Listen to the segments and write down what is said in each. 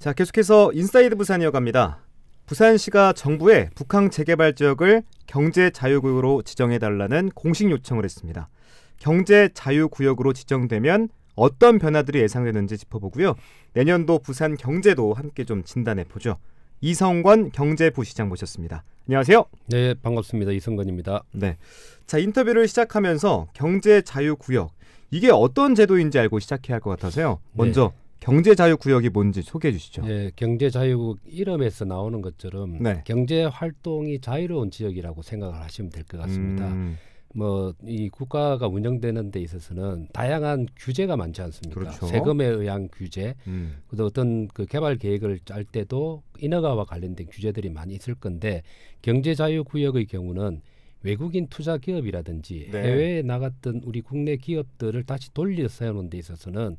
자, 계속해서 인사이드 부산 이어갑니다. 부산시가 정부에 북항 재개발 지역을 경제 자유구역으로 지정해 달라는 공식 요청을 했습니다. 경제 자유구역으로 지정되면 어떤 변화들이 예상되는지 짚어보고요. 내년도 부산 경제도 함께 좀 진단해 보죠. 이성권 경제부시장 모셨습니다. 안녕하세요. 네, 반갑습니다. 이성권입니다. 네. 자, 인터뷰를 시작하면서 경제 자유구역 이게 어떤 제도인지 알고 시작해야 할 것 같아서요. 먼저 네. 경제 자유 구역이 뭔지 소개해 주시죠. 예, 경제 자유국 이름에서 나오는 것처럼 네. 경제 활동이 자유로운 지역이라고 생각을 하시면 될 것 같습니다. 음. 뭐이 국가가 운영되는 데 있어서는 다양한 규제가 많지 않습니까? 그렇죠. 세금에 의한 규제, 음. 그리고 어떤 그 개발 계획을 짤 때도 인허가와 관련된 규제들이 많이 있을 건데 경제 자유 구역의 경우는 외국인 투자 기업이라든지 네. 해외에 나갔던 우리 국내 기업들을 다시 돌려 세우는 데 있어서는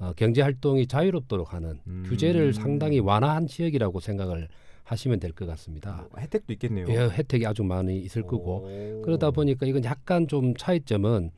어, 경제 활동이 자유롭도록 하는 음. 규제를 상당히 완화한 지역이라고 생각을 하시면 될 것 같습니다. 뭐, 혜택도 있겠네요. 예, 혜택이 아주 많이 있을 오. 거고 그러다 보니까 이건 약간 좀 차이점은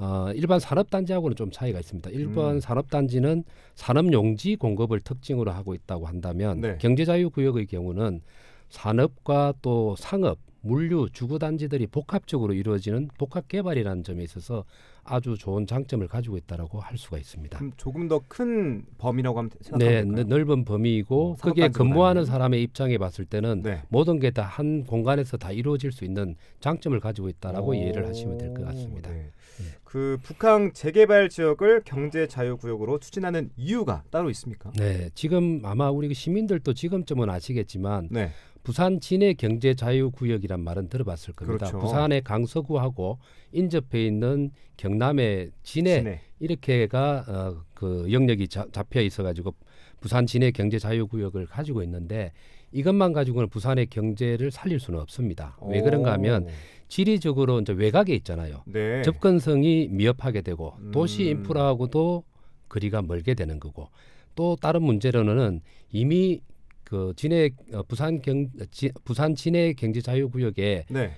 어, 일반 산업단지하고는 좀 차이가 있습니다. 일반 음. 산업단지는 산업용지 공급을 특징으로 하고 있다고 한다면 네. 경제자유구역의 경우는 산업과 또 상업 물류 주거 단지들이 복합적으로 이루어지는 복합 개발이라는 점에 있어서 아주 좋은 장점을 가지고 있다라고 할 수가 있습니다. 조금 더 큰 범위라고 하면 생각합니까? 네, 넓은 범위이고 그게 어, 근무하는 사람의 입장에 봤을 때는 네. 모든 게 다 한 공간에서 다 이루어질 수 있는 장점을 가지고 있다라고 이해를 하시면 될 것 같습니다. 네. 음. 그 북한 재개발 지역을 경제 자유 구역으로 추진하는 이유가 따로 있습니까? 네, 지금 아마 우리 시민들도 지금쯤은 아시겠지만 네. 부산 진해 경제 자유 구역이란 말은 들어봤을 겁니다. 그렇죠. 부산의 강서구하고 인접해 있는 경남의 진해, 진해. 이렇게가 어, 그 영역이 자, 잡혀 있어 가지고 부산 진해 경제 자유 구역을 가지고 있는데 이것만 가지고는 부산의 경제를 살릴 수는 없습니다. 오. 왜 그런가 하면 지리적으로 이제 외곽에 있잖아요. 네. 접근성이 미흡하게 되고 음. 도시 인프라하고도 거리가 멀게 되는 거고 또 다른 문제로는 이미 그 진해 어, 부산 경 어, 지, 부산 진해 경제 자유 구역에는 네.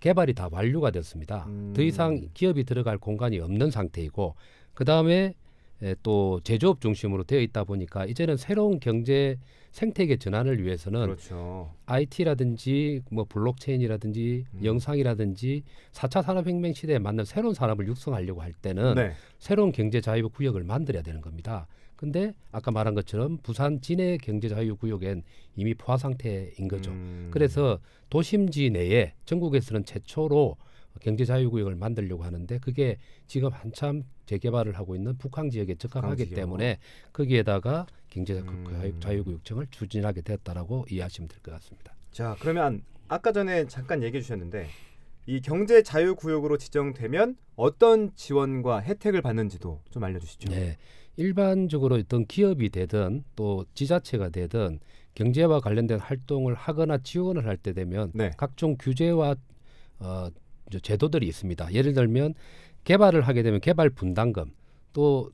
개발이 다 완료가 됐습니다. 음. 더 이상 기업이 들어갈 공간이 없는 상태이고 그 다음에 또 제조업 중심으로 되어 있다 보니까 이제는 새로운 경제 생태계 전환을 위해서는 그렇죠. IT라든지 뭐 블록체인이라든지 음. 영상이라든지 4차 산업혁명 시대에 맞는 새로운 산업을 육성하려고 할 때는 네. 새로운 경제 자유 구역을 만들어야 되는 겁니다. 근데 아까 말한 것처럼 부산 진해 경제자유구역엔 이미 포화 상태인 거죠. 음. 그래서 도심지 내에 전국에서는 최초로 경제자유구역을 만들려고 하는데 그게 지금 한참 재개발을 하고 있는 북항 지역에 적합하기 북한 때문에 거기에다가 경제자유구역청을 음. 추진하게 됐다라고 이해하시면 될 것 같습니다. 자 그러면 아까 전에 잠깐 얘기해 주셨는데 이 경제 자유 구역으로 지정되면 어떤 지원과 혜택을 받는지도 좀 알려주시죠. 네, 일반적으로 어떤 기업이 되든 또 지자체가 되든 경제와 관련된 활동을 하거나 지원을 할 때 되면 네. 각종 규제와 어, 제도들이 있습니다. 예를 들면 개발을 하게 되면 개발 분담금 또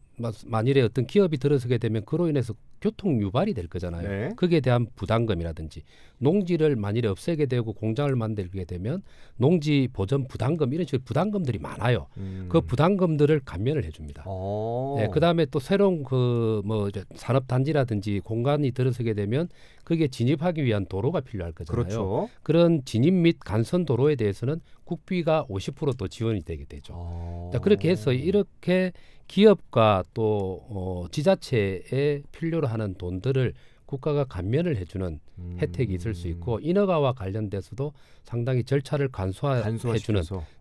만일에 어떤 기업이 들어서게 되면 그로 인해서 교통 유발이 될 거잖아요. 네. 거기에 대한 부담금이라든지 농지를 만일에 없애게 되고 공장을 만들게 되면 농지 보전 부담금 이런 식으로 부담금들이 많아요. 음. 그 부담금들을 감면을 해줍니다. 어. 네, 그다음에 또 새로운 그뭐 산업 단지라든지 공간이 들어서게 되면 그게 진입하기 위한 도로가 필요할 거잖아요. 그렇죠. 그런 진입 및 간선 도로에 대해서는 국비가 50%또 지원이 되게 되죠. 어. 자, 그렇게 해서 이렇게 기업과 또 어, 지자체에 필요로 하는 돈들을 국가가 감면을 해주는 음. 혜택이 있을 수 있고 인허가와 관련돼서도 상당히 절차를 간소화해주는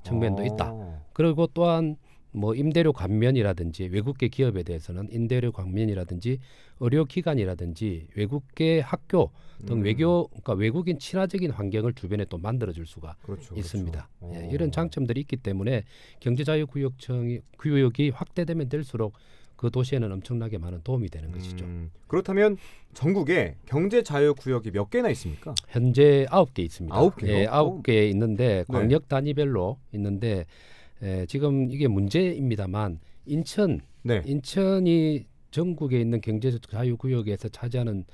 측면도 있다. 어. 그리고 또한 뭐 임대료 감면이라든지 외국계 기업에 대해서는 임대료 감면이라든지 의료기관이라든지 외국계 학교 등 음. 외교 그러니까 외국인 친화적인 환경을 주변에 또 만들어줄 수가 그렇죠, 그렇죠. 있습니다. 그렇죠. 예, 이런 장점들이 있기 때문에 경제자유구역청이 구역이 확대되면 될수록 그 도시에는 엄청나게 많은 도움이 되는 음. 것이죠. 그렇다면 전국에 경제자유구역이 몇 개나 있습니까? 현재 아홉 개 있습니다. 아 개. 9 예, 아홉 어. 개 있는데 네. 광역 단위별로 있는데. 에, 예, 지금 이게 문제입니다만 인천 네. 인천이 전국에 있는 경제적 자유구역에서 차지하는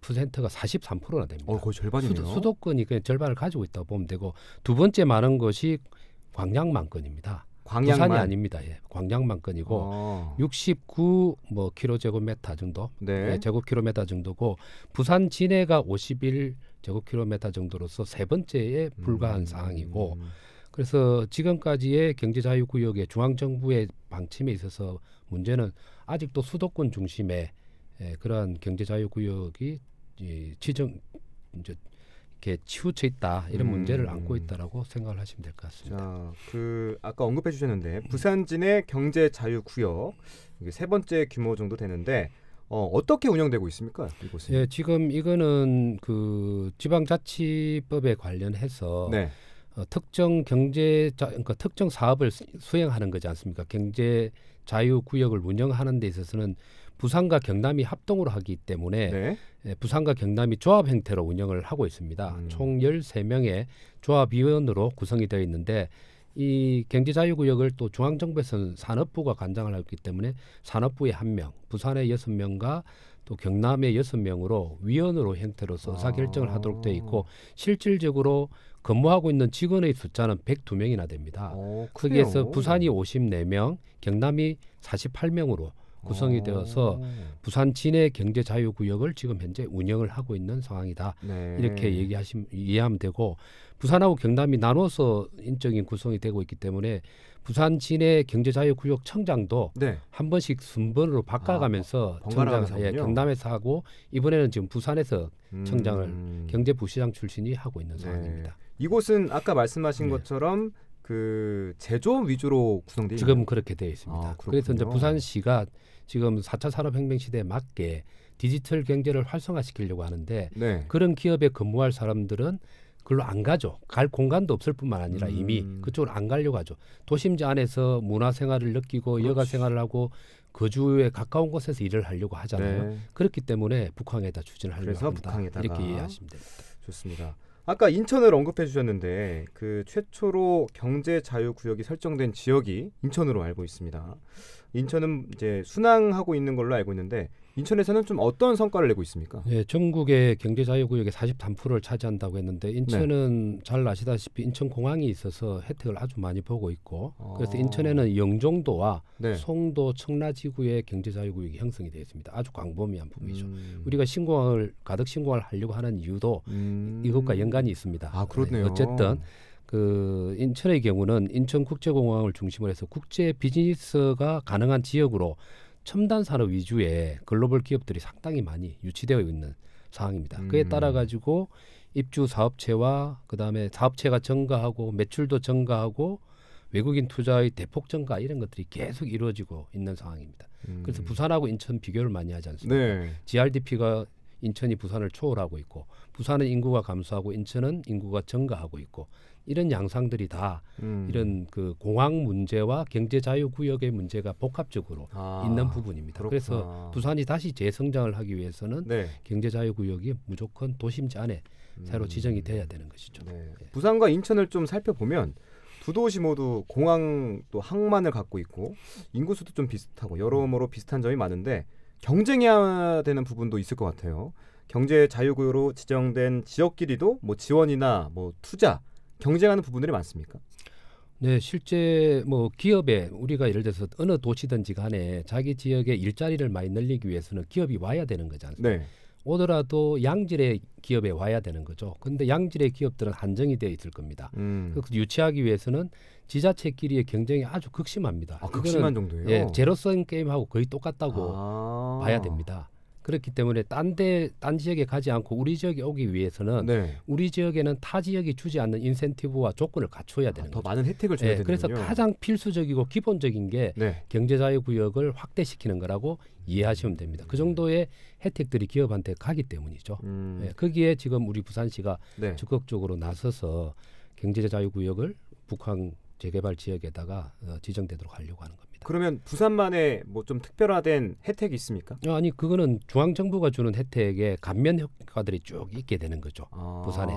퍼센트가 43%나 됩니다. 어, 거의 절반이네요. 수도, 권이 그냥 절반을 가지고 있다고 보면 되고 두 번째 많은 것이 광양만건입니다. 광양만. 부산이 아닙니다. 예. 광양만건이고 어. 아. 69뭐 킬로 제곱미터 정도, 네. 예, 제곱 킬로미터 정도고 부산 진해가 51 제곱 킬로미터 정도로서 세 번째에 불과한 음. 상황이고. 음. 그래서 지금까지의 경제 자유 구역의 중앙 정부의 방침에 있어서 문제는 아직도 수도권 중심의 에, 예, 그러한 경제 자유 구역이 이 지정 이제 이렇게 치우쳐 있다 이런 음. 문제를 안고 있다라고 생각을 하시면 될 것 같습니다. 자, 그 아까 언급해 주셨는데 부산진의 경제 자유 구역 이게 세 번째 규모 정도 되는데 어, 어떻게 운영되고 있습니까? 이곳은? 예, 지금 이거는 그 지방자치법에 관련해서 네. 어, 특정 경제 자, 그러니까 특정 사업을 수행하는 거지 않습니까? 경제 자유 구역을 운영하는 데 있어서는 부산과 경남이 합동으로 하기 때문에 네. 예, 부산과 경남이 조합 형태로 운영을 하고 있습니다. 음. 총 열세 명의 조합위원으로 구성이 되어 있는데 이 경제자유구역을 또 중앙정부에서는 산업부가 관장을 하기 때문에 산업부에 한 명, 부산에 여섯 명과 또 경남에 여섯 명으로 위원으로 형태로서 의사결정을 아. 하도록 되어 있고 실질적으로 근무하고 있는 직원의 숫자는 102명이나 됩니다. 오, 어, 거기에서 부산이 54명, 경남이 48명으로 구성이 되어서 어. 부산 진해 경제 자유 구역을 지금 현재 운영을 하고 있는 상황이다. 네. 이렇게 얘기하시면 이해하면 되고 부산하고 경남이 나눠서 인적인 구성이 되고 있기 때문에 부산 진해 경제 자유 구역 청장도 네. 한 번씩 순번으로 바꿔가면서 아, 청장 예, 경남에서 하고 이번에는 지금 부산에서 음. 청장을 경제부시장 출신이 하고 있는 상황입니다. 네. 이곳은 아까 말씀하신 네. 것처럼 그 제조업 위주로 구성되어 지금 그렇게 되어 있습니다. 아, 그래서 이제 부산시가 지금 사차 산업혁명 시대에 맞게 디지털 경제를 활성화시키려고 하는데 네. 그런 기업에 근무할 사람들은 글로 안 가죠. 갈 공간도 없을 뿐만 아니라 이미 음. 그쪽으로 안 가려고 하죠. 도심지 안에서 문화 생활을 느끼고 그렇지. 여가 생활을 하고 거주에 그 가까운 곳에서 일을 하려고 하잖아요. 네. 그렇기 때문에 북항에다 추진을 하려고 합니다. 북항에다가. 이렇게 이해하시면 됩니다. 좋습니다. 아까 인천을 언급해 주셨는데 그 최초로 경제 자유 구역이 설정된 지역이 인천으로 알고 있습니다. 인천은 이제 순항하고 있는 걸로 알고 있는데 인천에서는 좀 어떤 성과를 내고 있습니까? 예, 전국의 경제자유구역의 43%를 차지한다고 했는데 인천은 네. 잘 아시다시피 인천공항이 있어서 혜택을 아주 많이 보고 있고 아. 그래서 인천에는 영종도와 네. 송도, 청라지구의 경제자유구역이 형성이 되어 있습니다. 아주 광범위한 부분이죠. 음. 우리가 신공항을 가덕 신공항을 하려고 하는 이유도 음. 이것과 연관이 있습니다. 아 그렇네요. 네, 어쨌든 그 인천의 경우는 인천국제공항을 중심으로 해서 국제 비즈니스가 가능한 지역으로 첨단 산업 위주의 글로벌 기업들이 상당히 많이 유치되어 있는 상황입니다. 음. 그에 따라 가지고 입주 사업체와 그다음에 사업체가 증가하고 매출도 증가하고 외국인 투자의 대폭 증가 이런 것들이 계속 이루어지고 있는 상황입니다. 음. 그래서 부산하고 인천 비교를 많이 하지 않습니까? 네. GRDP가 인천이 부산을 초월하고 있고 부산은 인구가 감소하고 인천은 인구가 증가하고 있고 이런 양상들이 다 음. 이런 그 공항 문제와 경제 자유 구역의 문제가 복합적으로 아, 있는 부분입니다. 그렇구나. 그래서 부산이 다시 재성장을 하기 위해서는 네. 경제 자유 구역이 무조건 도심지 안에 음. 새로 지정이 돼야 되는 것이죠. 네. 예. 부산과 인천을 좀 살펴보면 두 도시 모두 공항 또 항만을 갖고 있고 인구수도 좀 비슷하고 여러모로 비슷한 점이 많은데 경쟁해야 되는 부분도 있을 것 같아요. 경제 자유구로 역으 지정된 지역끼리도 뭐 지원이나 뭐 투자 경쟁하는 부분들이 많습니까? 네, 실제 뭐 기업에 우리가 예를 들어서 어느 도시든지 간에 자기 지역에 일자리를 많이 늘리기 위해서는 기업이 와야 되는 거잖아요 네. 오더라도 양질의 기업에 와야 되는 거죠. 근데 양질의 기업들은 한정이 되어 있을 겁니다. 음. 그 유치하기 위해서는 지자체끼리의 경쟁이 아주 극심합니다. 아, 극심한 정도예요. 예, 제로성 게임하고 거의 똑같다고 아. 봐야 됩니다. 그렇기 때문에 딴데딴 딴 지역에 가지 않고 우리 지역에 오기 위해서는 네. 우리 지역에는 타 지역이 주지 않는 인센티브와 조건을 갖춰야 되는 아, 더 거죠. 많은 혜택을 줘야 네, 되는 그래서 가장 필수적이고 기본적인 게 네. 경제자유 구역을 확대시키는 거라고 이해하시면 됩니다. 그 음. 정도의 혜택들이 기업한테 가기 때문이죠. 음. 네, 거기에 지금 우리 부산시가 네. 적극적으로 나서서 경제자유 구역을 북한 재개발 지역에다가 어, 지정되도록 하려고 하는 겁니다. 그러면 부산만의 뭐 좀 특별화된 혜택이 있습니까? 어, 아니 그거는 중앙 정부가 주는 혜택에 감면 효과들이 쭉 있게 되는 거죠. 아~ 부산에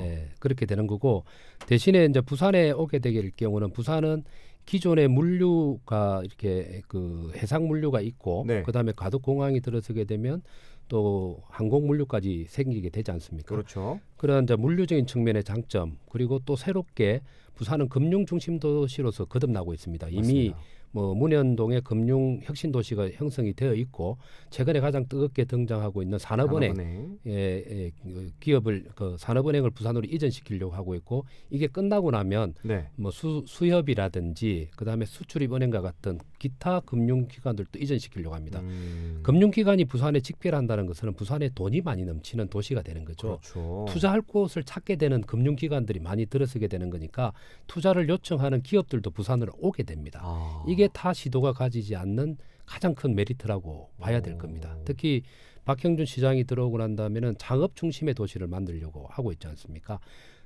예, 그렇게 되는 거고 대신에 이제 부산에 오게 될 경우는 부산은 기존의 물류가 이렇게 그 해상 물류가 있고 네. 그다음에 가덕 공항이 들어서게 되면 또 항공 물류까지 생기게 되지 않습니까? 그렇죠. 그런 이제 물류적인 측면의 장점 그리고 또 새롭게 부산은 금융 중심 도시로서 거듭나고 있습니다. 이미 맞습니다. 뭐 문현동의 금융 혁신 도시가 형성이 되어 있고 최근에 가장 뜨겁게 등장하고 있는 산업은행, 산업은행. 예, 예, 그 기업을 그 산업은행을 부산으로 이전시키려고 하고 있고 이게 끝나고 나면 네. 뭐 수, 수협이라든지 그다음에 수출입은행과 같은 기타 금융기관들도 이전시키려고 합니다. 음. 금융기관이 부산에 직필한다는 것은 부산에 돈이 많이 넘치는 도시가 되는 거죠. 그렇죠. 투자할 곳을 찾게 되는 금융기관들이 많이 들어서게 되는 거니까 투자를 요청하는 기업들도 부산으로 오게 됩니다. 아. 이게 타 시도가 가지지 않는 가장 큰 메리트라고 봐야 될 겁니다. 특히 박형준 시장이 들어오고 난 다음에는 창업 중심의 도시를 만들려고 하고 있지 않습니까?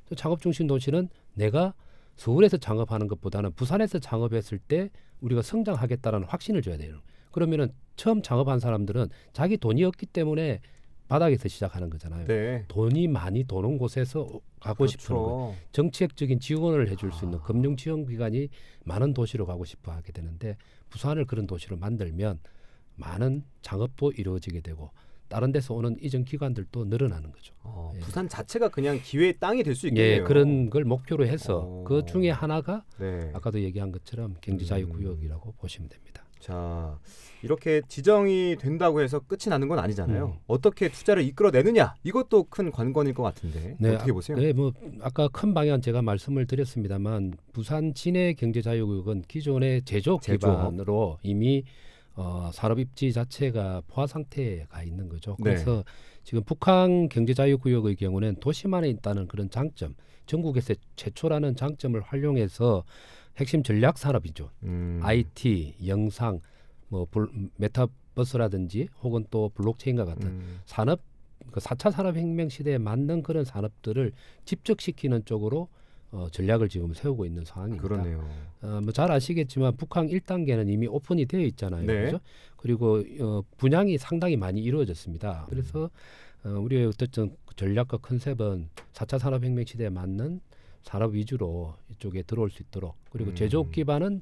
또 창업 중심 도시는 내가 서울에서 창업하는 것보다는 부산에서 창업했을 때 우리가 성장하겠다라는 확신을 줘야 돼요. 그러면은 처음 창업한 사람들은 자기 돈이 없기 때문에 바닥에서 시작하는 거잖아요. 네. 돈이 많이 도는 곳에서 가고 그렇죠. 싶은 정책적인 지원을 해줄 아. 수 있는 아. 금융 지원 기관이 많은 도시로 가고 싶어 하게 되는데 부산을 그런 도시로 만들면 많은 장업도 이루어지게 되고 다른 데서 오는 이전 기관들도 늘어나는 거죠. 어, 예. 부산 자체가 그냥 기회의 땅이 될 수 있겠네요. 예, 그런 걸 목표로 해서 어. 그 중에 하나가 네. 아까도 얘기한 것처럼 경제자유구역이라고 음. 보시면 됩니다. 자 이렇게 지정이 된다고 해서 끝이 나는 건 아니잖아요. 음. 어떻게 투자를 이끌어내느냐 이것도 큰 관건일 것 같은데 네, 어떻게 아, 보세요? 네, 뭐 아까 큰 방향 제가 말씀을 드렸습니다만 부산 진해 경제자유구역은 기존의 제조 기반으로 이미 어, 산업 입지 자체가 포화 상태에 가 있는 거죠. 네. 그래서 네. 지금 북한 경제자유구역의 경우는 도시만에 있다는 그런 장점, 전국에서 최초라는 장점을 활용해서 핵심 전략 산업이죠. 음. IT, 영상, 뭐 불, 메타버스라든지 혹은 또 블록체인과 같은 음. 산업 그 그러니까 4차 산업혁명 시대에 맞는 그런 산업들을 집적시키는 쪽으로 어, 전략을 지금 세우고 있는 상황입니다. 그러네요. 어, 뭐잘 아시겠지만 북한 1단계는 이미 오픈이 되어 있잖아요. 네. 그죠? 그리고 어, 분양이 상당히 많이 이루어졌습니다. 그래서 음. 어, 우리의 어떤 전략과 컨셉은 4차 산업혁명 시대에 맞는 산업 위주로 이쪽에 들어올 수 있도록 그리고 음. 제조업 기반은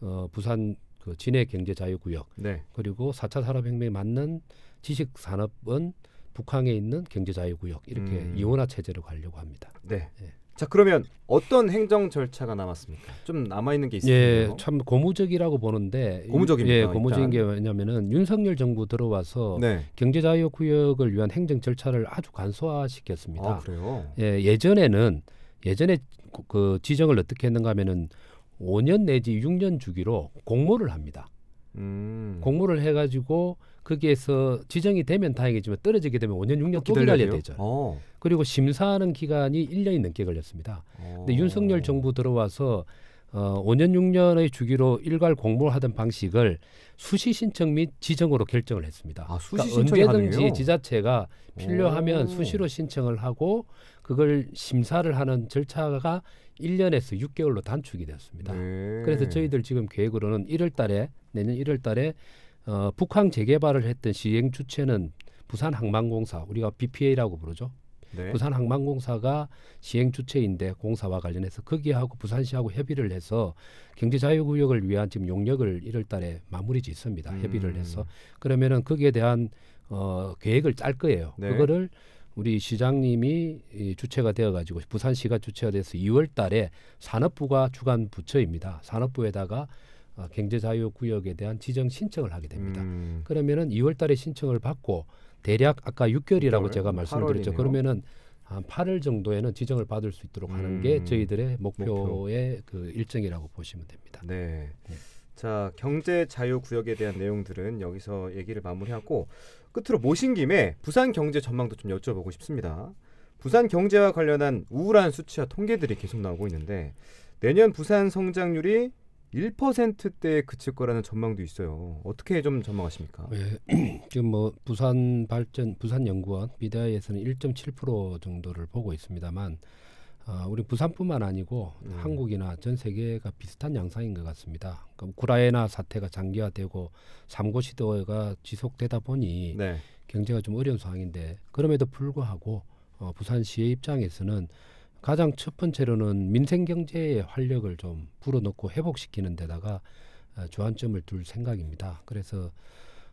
어, 부산 그 진해 경제 자유구역 네. 그리고 4차 산업혁명에 맞는 지식 산업은 북항에 있는 경제 자유구역 이렇게 음. 이원화 체제로 가려고 합니다. 네. 예. 자 그러면 어떤 행정 절차가 남았습니까? 좀 남아 있는 게 있어요. 예, 참 고무적이라고 보는데 고무적입니다. 예, 고무적인 일단. 게 왜냐면은 윤석열 정부 들어와서 네. 경제 자유 구역을 위한 행정 절차를 아주 간소화시켰습니다. 아, 그래요? 예, 예전에는 예전에 그 지정을 어떻게 했는가 하면은 5년 내지 6년 주기로 공모를 합니다. 음. 공모를 해가지고 거기에서 지정이 되면 다행이지만 떨어지게 되면 5년 6년 또 기다려야 되죠. 오. 어. 그리고 심사하는 기간이 1년이 넘게 걸렸습니다. 오. 어. 근데 윤석열 정부 들어와서 어, 5년 6년의 주기로 일괄 공모를 하던 방식을 수시 신청 및 지정으로 결정을 했습니다. 아, 수시 그러니까 언제든지 가능해요? 지자체가 필요하면 오. 수시로 신청을 하고 그걸 심사를 하는 절차가 1년에서 6개월로 단축이 되었습니다. 네. 그래서 저희들 지금 계획으로는 1월 달에 내년 1월 달에 어, 북항 재개발을 했던 시행 주체는 부산 항만공사 우리가 BPA라고 부르죠. 네. 부산항만공사가 시행 주체인데 공사와 관련해서 거기하고 부산시하고 협의를 해서 경제자유구역을 위한 지금 용역을 1월달에 마무리 짓습니다. 음. 협의를 해서 그러면은 거기에 대한 어, 계획을 짤 거예요. 네. 그거를 우리 시장님이 주체가 되어가지고 부산시가 주체가 돼서 2월달에 산업부가 주관 부처입니다. 산업부에다가 어, 경제자유구역에 대한 지정 신청을 하게 됩니다. 음. 그러면은 2월달에 신청을 받고 대략 아까 6개월이라고 6개월? 제가 말씀드렸죠. 8월이네요. 그러면은 한 8월 정도에는 지정을 받을 수 있도록 하는 게 음, 저희들의 목표의 목표. 그 일정이라고 보시면 됩니다. 네. 네. 자 경제 자유 구역에 대한 내용들은 여기서 얘기를 마무리하고 끝으로 모신 김에 부산 경제 전망도 좀 여쭤보고 싶습니다. 부산 경제와 관련한 우울한 수치와 통계들이 계속 나오고 있는데 내년 부산 성장률이 1%대에 그칠 거라는 전망도 있어요. 어떻게 좀 전망하십니까? 네. 지금 뭐 부산 발전 부산 연구원 b d 에서는1.7% 정도를 보고 있습니다만 어, 우리 부산뿐만 아니고 음. 한국이나 전 세계가 비슷한 양상인 것 같습니다. 그럼 그러니까 구라이나 사태가 장기화되고 삼고 시대가 지속되다 보니 네. 경제가 좀 어려운 상황인데 그럼에도 불구하고 어, 부산시의 입장에서는 가장 첫 번째로는 민생 경제의 활력을 좀 불어넣고 회복시키는 데다가 어, 주안점을 둘 생각입니다. 그래서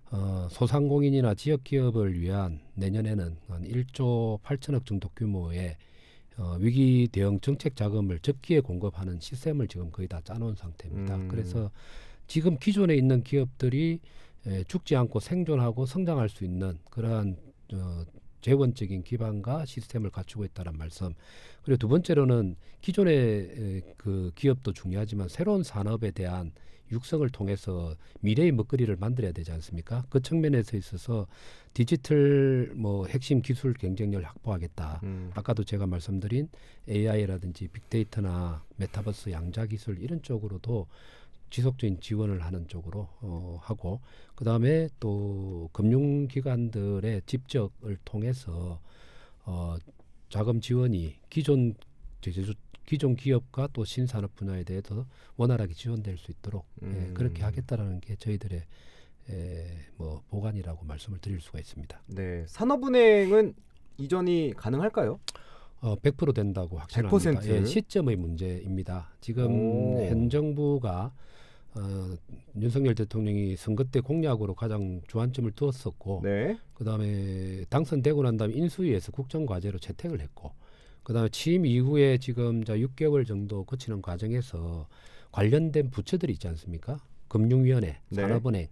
어, 소상공인이나 지역 기업을 위한 내년에는 한 1조 8천억 정도 규모의 어, 위기 대응 정책 자금을 적기에 공급하는 시스템을 지금 거의 다 짜놓은 상태입니다. 음. 그래서 지금 기존에 있는 기업들이 에, 죽지 않고 생존하고 성장할 수 있는 그러한 어, 재원적인 기반과 시스템을 갖추고 있다는 말씀. 그리고 두 번째로는 기존의 그 기업도 중요하지만 새로운 산업에 대한 육성을 통해서 미래의 먹거리를 만들어야 되지 않습니까? 그 측면에서 있어서 디지털 뭐 핵심 기술 경쟁력을 확보하겠다. 음. 아까도 제가 말씀드린 AI라든지 빅데이터나 메타버스 양자 기술 이런 쪽으로도 지속적인 지원을 하는 쪽으로 어, 하고 그 다음에 또 금융기관들의 직접을 통해서 어, 자금 지원이 기존 제주 기존 기업과 또 신산업 분야에 대해 서 원활하게 지원될 수 있도록 예, 음. 예, 그렇게 하겠다라는 게 저희들의 예, 뭐 보관이라고 말씀을 드릴 수가 있습니다. 네, 산업은행은 이전이 가능할까요? 어, 100% 된다고 확신합니다. 100%? 예, 시점의 문제입니다. 지금 오. 현 정부가 어, 윤석열 대통령이 선거 때 공약으로 가장 주안점을 두었었고 네. 그다음에 당선되고 난 다음에 인수위에서 국정과제로 채택을 했고 그다음에 취임 이후에 지금 자 6개월 정도 거치는 과정에서 관련된 부처들이 있지 않습니까? 금융위원회, 네. 산업은행,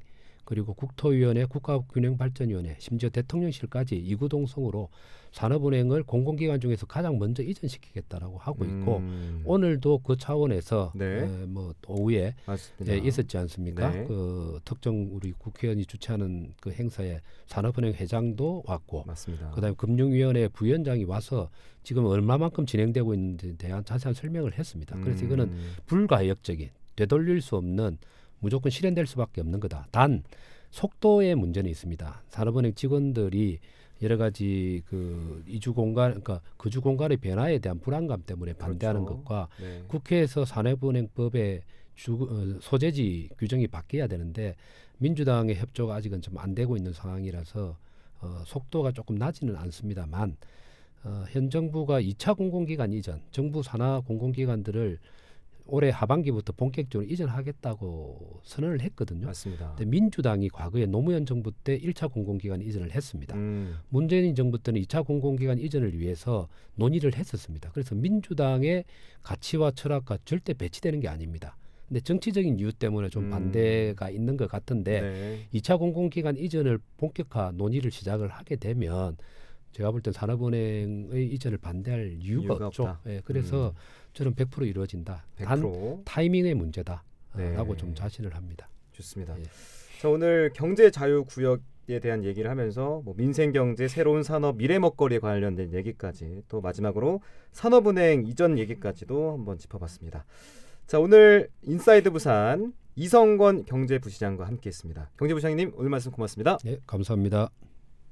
그리고 국토위원회, 국가균형발전위원회, 심지어 대통령실까지 이구동성으로 산업은행을 공공기관 중에서 가장 먼저 이전시키겠다라고 하고 있고 음. 오늘도 그 차원에서 네. 에, 뭐 오후에 예, 있었지 않습니까? 네. 그 특정 우리 국회의원이 주최하는 그 행사에 산업은행 회장도 왔고, 맞습니다. 그다음에 금융위원회 부위원장이 와서 지금 얼마만큼 진행되고 있는지에 대한 자세한 설명을 했습니다. 그래서 이거는 음. 불가역적인 되돌릴 수 없는 무조건 실현될 수밖에 없는 거다. 단 속도의 문제는 있습니다. 산업은행 직원들이 여러 가지 그 이주 공간 그러니까 거주 공간의 변화에 대한 불안감 때문에 반대하는 그렇죠. 것과 네. 국회에서 산업은행법에 주, 어, 소재지 규정이 바뀌어야 되는데 민주당의 협조가 아직은 좀 안 되고 있는 상황이라서 어, 속도가 조금 나지는 않습니다만 어, 현 정부가 이차 공공기관 이전 정부 산하 공공기관들을 올해 하반기부터 본격적으로 이전하겠다고 선언을 했거든요. 맞습니다. 근데 민주당이 과거에 노무현 정부 때일차 공공기관 이전을 했습니다. 음. 문재인 정부 때는 이차 공공기관 이전을 위해서 논의를 했었습니다. 그래서 민주당의 가치와 철학과 절대 배치되는 게 아닙니다. 근데 정치적인 이유 때문에 좀 음. 반대가 있는 것 같은데 네. 이차 공공기관 이전을 본격화 논의를 시작을 하게 되면 제가 볼 땐 산업은행의 이전을 반대할 이유가, 이유가 없죠. 예, 그래서 음. 저는 100% 이루어진다. 100%. 단 타이밍의 문제다라고 아, 네. 좀 자신을 합니다. 좋습니다. 예. 자 오늘 경제 자유 구역 에 대한 얘기를 하면서 뭐 민생 경제 새로운 산업 미래 먹거리에 관련된 얘기까지 또 마지막으로 산업은행 이전 얘기까지도 한번 짚어봤습니다. 자 오늘 인사이드 부산 이성권 경제부시장과 함께했습니다. 경제부시장님 오늘 말씀 고맙습니다. 네 감사합니다.